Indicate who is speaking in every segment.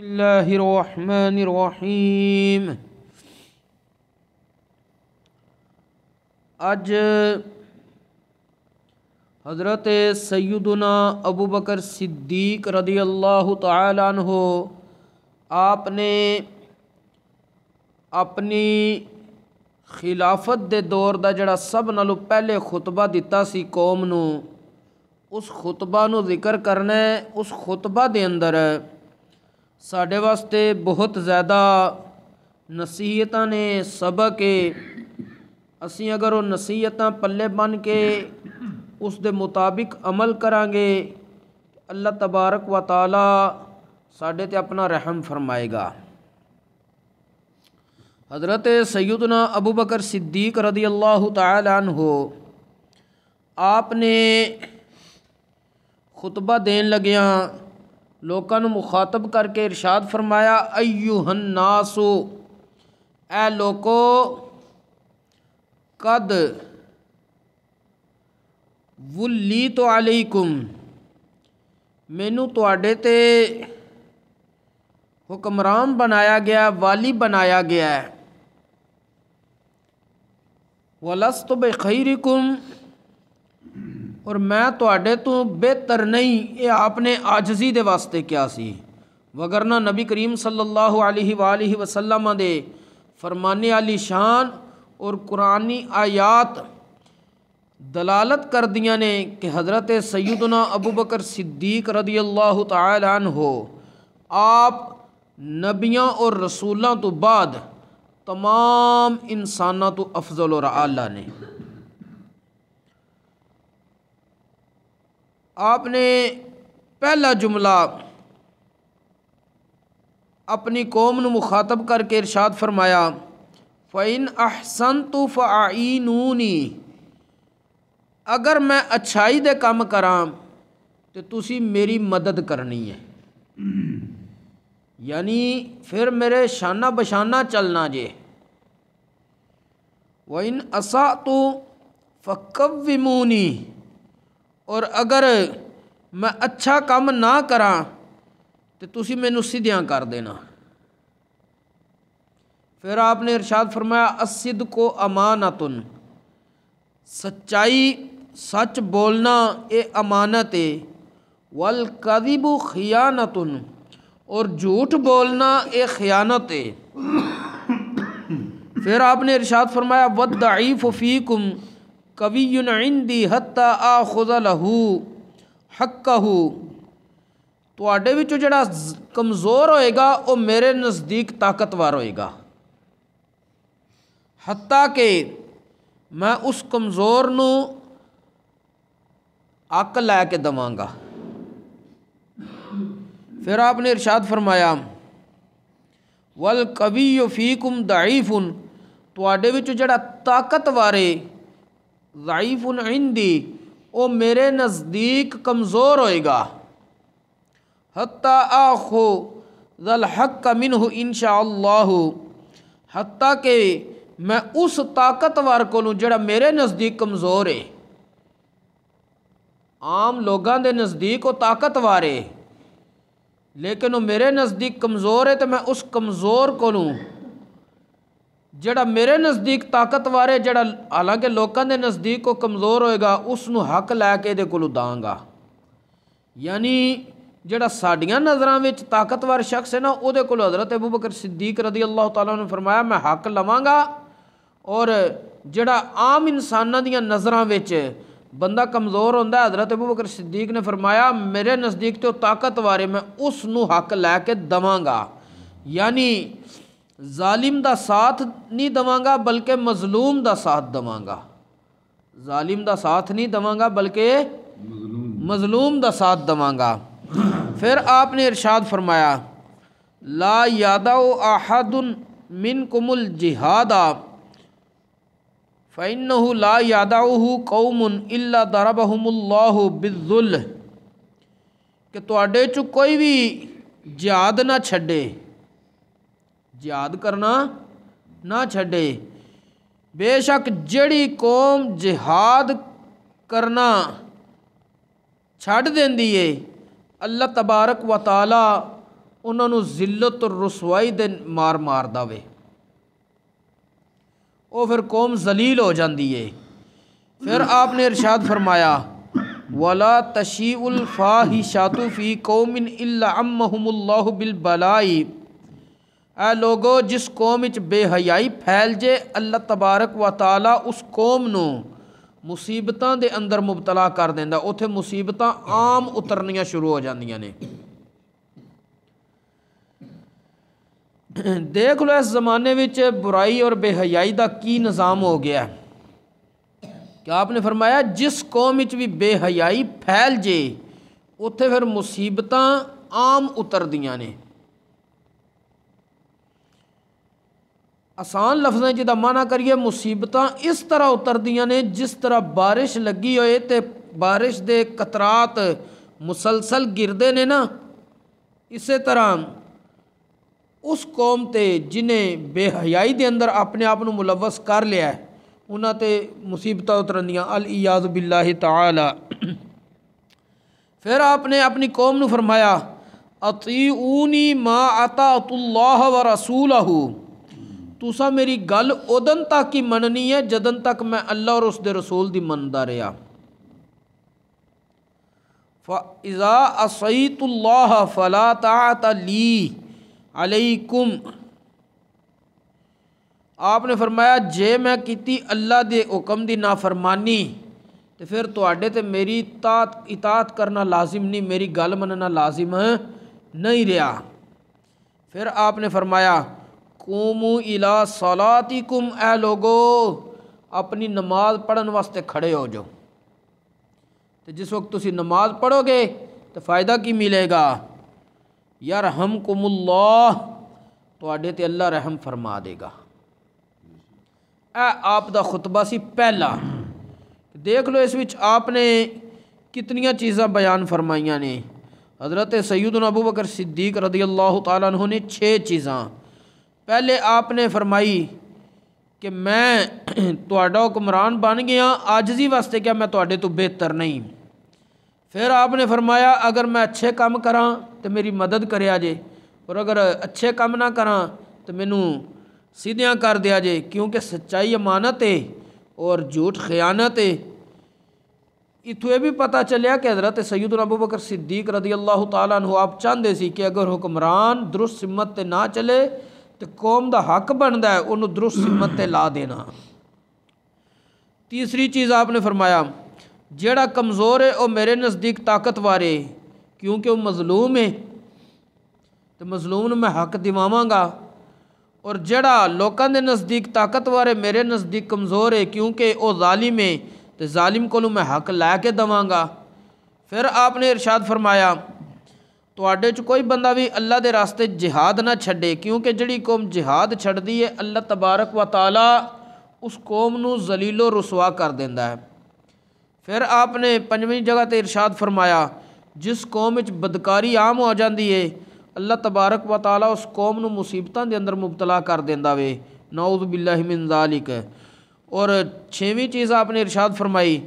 Speaker 1: रहीम आज हज़रत सैदना अबू बकर सिद्दीक रदी अल्लाह तहो आपने अपनी खिलाफत दे दौर दा जड़ा सब नालों पहले खुतबा दिता सी कौम ਨੂੰ ਉਸ ਖੁਤਬਾ ਨੂੰ ਜ਼ਿਕਰ ਕਰਨਾ ਹੈ ਉਸ ਖੁਤਬਾ ਦੇ ਅੰਦਰ साढ़े वास्ते बहुत ज़्यादा नसीहत ने सबक असी अगर वो नसीहत पल बन के उस दे मुताबिक अमल करा अल्लाह तबारक व तला साढ़े अपना रहम फरमाएगा हजरत सयुदना अबू बकर सिद्दीक रदी अल्लाह तन हो आपने खुतबा देन लग्या लोगों मुखातब करके इरशाद फरमाया अयुहन्नासो ए लोको कद वुली तो अलैकुम मैनू थोड़े ते हुक्मरान बनाया गया वाली बनाया गया है वलस्त बखरीकुम और मैं थोड़े तो बेहतर नहीं ये आपने आजजी के वास्ते क्या सी वगरना नबी करीम सल वसलम दे फरमाने वाली शान और कुरानी आयात दलालत कर दिया ने कि हज़रत सयदना अबू बकर सिद्दीक रदी अल्लाह तन हो आप नबिया और रसूलों तो बाद तमाम इंसानों तो अफजल और आला ने आपने पहला जुमला अपनी कौम न मुखातब करके इरशाद फरमाया फ़ैन अहसन तो फ़ाइनूनी अगर मैं अच्छाई दे काम करा तो तुसी मेरी मदद करनी है हम्म। यानी फिर मेरे शाना बशाना चलना जे वइन असा तो विमूनी और अगर मैं अच्छा काम ना करा तो तुम मैनू सीधिया कर देना फिर आपने इरशाद फरमाया असिद को अमानतन सच्चाई सच बोलना ये अमानत है वल कदिब खियानतन और झूठ बोलना ये खयानत है फिर आपने इरशाद फरमाया वद दईफ़ फ़ीकुम कवि नंदी हता आ खुद लहू हकू थोड़े तो जड़ा कमज़ोर होएगा वह मेरे नज़दीक ताकतवर होएगा हता के मैं उस कमज़ोर नक अक् के देवगा फिर आपने इर्शाद फरमाया वल कवि यफीकुम दाइफ उन जड़ा ताकतवर है ज़ीफ़ुलंदी वो मेरे नज़दीक कमज़ोर होएगा हती आखो जलहक का मिन इन हती के मैं उस ताकतवर को जड़ा मेरे नज़दीक कमज़ोर है आम लोगों के नज़दीक वो ताकतवर है लेकिन वो मेरे नज़दीक कमज़ोर है तो मैं उस कमज़ोर को ਜਿਹੜਾ ਮੇਰੇ ਨਜ਼ਦੀਕ ਤਾਕਤਵਾਰ ਹੈ ਜਿਹੜਾ ਹਾਲਾਂਕਿ ਲੋਕਾਂ ਦੇ ਨਜ਼ਦੀਕ ਉਹ ਕਮਜ਼ੋਰ ਹੋਏਗਾ ਉਸ ਨੂੰ ਹੱਕ ਲੈ ਕੇ ਇਹਦੇ ਕੋਲੋਂ ਦਾਂਗਾ ਯਾਨੀ ਜਿਹੜਾ ਸਾਡੀਆਂ ਨਜ਼ਰਾਂ ਵਿੱਚ ਤਾਕਤਵਰ ਸ਼ਖਸ ਹੈ ਨਾ ਉਹਦੇ ਕੋਲ حضرت ਅਬੂ ਬਕਰ ਸਿੱਦੀਕ ਰਦੀ ਅੱਲਾਹ ਤਾਲਾ ਨੇ ਫਰਮਾਇਆ ਮੈਂ ਹੱਕ ਲਵਾਂਗਾ ਔਰ ਜਿਹੜਾ ਆਮ ਇਨਸਾਨਾਂ ਦੀਆਂ ਨਜ਼ਰਾਂ ਵਿੱਚ ਬੰਦਾ ਕਮਜ਼ੋਰ ਹੁੰਦਾ حضرت ਅਬੂ ਬਕਰ ਸਿੱਦੀਕ ਨੇ ਫਰਮਾਇਆ ਮੇਰੇ ਨਜ਼ਦੀਕ ਤੇ ਉਹ ਤਾਕਤਵਰ ਹੈ ਮੈਂ ਉਸ ਨੂੰ ਹੱਕ ਲੈ ਕੇ ਦਵਾਂਗਾ ਯਾਨੀ जालिम का साथ नहीं देवगा बल्कि मजलूम का साथ देवगा जालिम का साथ नहीं देवगा बल्कि मजलूम का साथ देवगा फिर आपने इर्शाद फरमाया ला यादा आहदन मिन कुमुल जिहादा फ़ैन ला इला कौमन अल्ला दरबहमल्ला बिजुल के तडे चु कोई भी जहाद ना छड़े जिहाद करना ना छे बेशक जड़ी कौम जिहाद करना छड़ देंदी है अल्लाह तबारक वाला उन्होंने जिलत रसवाई दे मार मार दे वो फिर कौम जलील हो जाती है फिर आपने इरशाद फरमाया वला तशी उल फाही शातुफी कौमिन अम्म बिल बलाई ए लोगो जिस कौम इच बेहयाई फैल जे अल्लाह तबारक व ताला उस कौम ਨੂੰ ਮੁਸੀਬਤਾਂ ਦੇ ਅੰਦਰ ਮੁਬਤਲਾ ਕਰ ਦਿੰਦਾ ਉਥੇ ਮੁਸੀਬਤਾਂ ਆਮ ਉਤਰਨੀਆਂ ਸ਼ੁਰੂ ਹੋ ਜਾਂਦੀਆਂ ਨੇ ਦੇਖ ਲਓ ਇਸ ਜ਼ਮਾਨੇ ਵਿੱਚ ਬੁਰਾਈ ਔਰ ਬੇਹਯਾਈ ਦਾ ਕੀ ਨਿਜ਼ਾਮ ਹੋ ਗਿਆ ਹੈ ਕਿ ਆਪਨੇ ਫਰਮਾਇਆ ਜਿਸ ਕੌਮ ਵਿੱਚ ਵੀ ਬੇਹਯਾਈ ਫੈਲ ਜੇ ਉੱਥੇ ਫਿਰ ਮੁਸੀਬਤਾਂ ਆਮ ਉਤਰਦੀਆਂ ਨੇ आसान लफ्ज है जिदा माना करिए मुसीबत इस तरह उतर दया ने जिस तरह बारिश लगी हो बारिश के कतरात मुसलसल गिरते ने ना इस तरह उस कौम से जिन्हें बेहयाई के अंदर अपने आप को मुलवस कर लिया उन्होंने मुसीबत उतर दिया अल इयाज बिल्ला तला फिर आपने अपनी कौम फरमाया अति ऊनी माँ आता अतुल्लाह व रसूल आहू तुसा मेरी गल उदन तक ही मननी है जदन तक मैं अल्लाह और उसके रसूल की मनता रहा ਰਿਹਾ ਫਇਜ਼ਾ ਅਸੈਤੁਲਲਾਹ ਫਲਾ ਤਾਤ ਲੀ आपने फरमाया जे मैं की अल्लाह के हुक्म की नाफरमानी तो फिर थोड़े तो मेरी तात इतात करना लाजिम नहीं मेरी गल मनना लाजिम नहीं रहा फिर आपने फरमाया कूमू इला सलाती कुम ए लोगो अपनी नमाज पढ़न वास्ते खड़े हो जाओ तो जिस वक्त तुम नमाज पढ़ोगे तो फ़ायदा की मिलेगा यार हम कुमुल्ला तो अल्लाह रहम फरमा देगा ए आप खुतबा सी पहला देख लो इस विच आपने कितनिया चीज़ा बयान फरमाइया ने हज़रत सैयद अबू बकर सिद्दीक रदी अल्लाह तु ने छः चीज़ा पहले आपने फरमाई कि मैं थोड़ा हुक्मरान बन गया आजजी वास्ते क्या मैं थोड़े तो बेहतर नहीं फिर आपने फरमाया अगर मैं अच्छे काम करा तो मेरी मदद कर जे और अगर अच्छे काम ना करा तो मैनू सीधिया कर दिया जे क्योंकि सच्चाई अमानत है और झूठ खयानत है इतों यह भी पता चलिया कि हजरत सईद अबू बकर सिद्दीक रदी अल्लाह तला आप चाहते सी कि अगर हुक्मरान दुरुस्त सिमत ना चले तो कौम का हक बनता है उन्होंने दुरुस्त सिमत पर ला देना तीसरी चीज़ आपने फरमाया जड़ा कमज़ोर है वह मेरे नज़दीक ताकतवर है क्योंकि वह मजलूम है तो मजलूम मैं हक दवावगा और जड़ा लोगों के नज़दीक ताकतवर है मेरे नज़दीक कमज़ोर है क्योंकि वह जालिम है तो जालिम को मैं हक ला के देवगा फिर आपने इर्शाद फरमाया थोड़े च कोई बंदा भी अल्लाह के रास्ते जिहाद ना छे क्योंकि जड़ी कौम जिहाद छड़ी है अल्लाह तबारक वाला उस कौम को जलीलो रसुआ कर देता है फिर आपने पंजी जगह पर इर्शाद फरमाया जिस कौम बदकारी आम हो जाती है अल्लाह तबारक वाला उस कौम मुसीबतों के अंदर मुबतला कर देता वे नौज बिल्लाजालिक और छेवीं चीज़ आपने इर्शाद फरमाई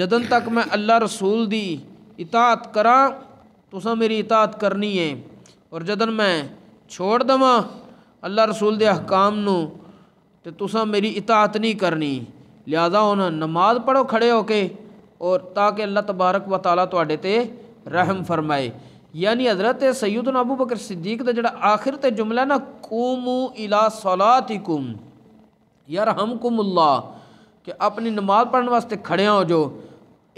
Speaker 1: जदन तक मैं अल्लाह रसूल की इताहत करा तुसा मेरी इतात करनी है और जदन मैं छोड़ दवा अल्लाह रसूल के हकाम तो तुसा मेरी इतात नहीं करनी लिहाजा हूँ नमाज पढ़ो खड़े होके और ताकि अल्लाह तबारक व थोड़े तो रहम फरमाए यानी हजरत सैयद अबू बकर सिद्दीक का जरा आखिर तो जुमला ना कुमू इला सौलात ही कुम यार हम कुम कि अपनी नमाज पढ़ने वास्ते खड़े हो जो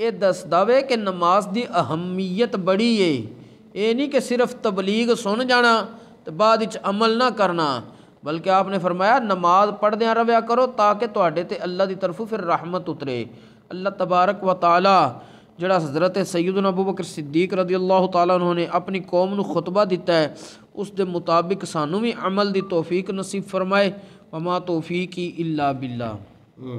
Speaker 1: ये दस वे कि नमाज की अहमियत बड़ी है ये नहीं कि सिर्फ तबलीग सुन जाना तो बाद अमल ना करना बल्कि आपने फरमाया नमाज पढ़द्या रव्या करो ताकि अल्लाह की तरफों फिर रहमत उतरे अल्लाह तबारक व वाला जड़ा हज़रत सईद नबू बकर सिद्दीक रजी अल्लाह तला ने अपनी कौम को खुतबा दिता है उसके मुताबिक सानू भी अमल की तोफीक नसीब फरमाए ममा तोफीक ही इला बिल्ला